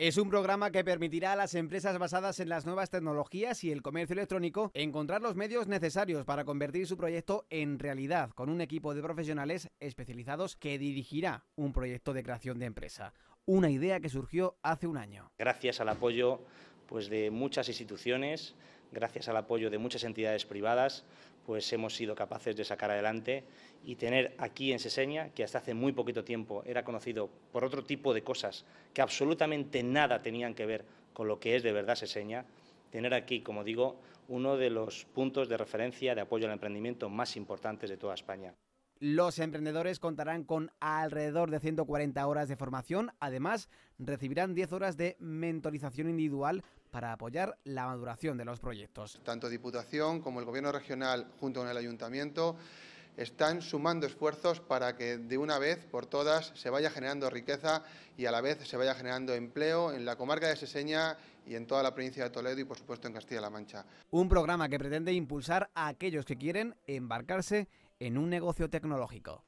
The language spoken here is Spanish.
Es un programa que permitirá a las empresas basadas en las nuevas tecnologías y el comercio electrónico encontrar los medios necesarios para convertir su proyecto en realidad con un equipo de profesionales especializados que dirigirá un proyecto de creación de empresa, una idea que surgió hace un año. Gracias al apoyo pues, de muchas instituciones, gracias al apoyo de muchas entidades privadas, pues hemos sido capaces de sacar adelante y tener aquí en Seseña, que hasta hace muy poquito tiempo era conocido por otro tipo de cosas que absolutamente nada tenían que ver con lo que es de verdad Seseña, tener aquí, como digo, uno de los puntos de referencia de apoyo al emprendimiento más importantes de toda España. Los emprendedores contarán con alrededor de 140 horas de formación. Además, recibirán 10 horas de mentorización individual para apoyar la maduración de los proyectos. Tanto Diputación como el Gobierno regional, junto con el Ayuntamiento, están sumando esfuerzos para que de una vez por todas se vaya generando riqueza y a la vez se vaya generando empleo en la comarca de Seseña y en toda la provincia de Toledo y por supuesto en Castilla-La Mancha. Un programa que pretende impulsar a aquellos que quieren embarcarse en un negocio tecnológico.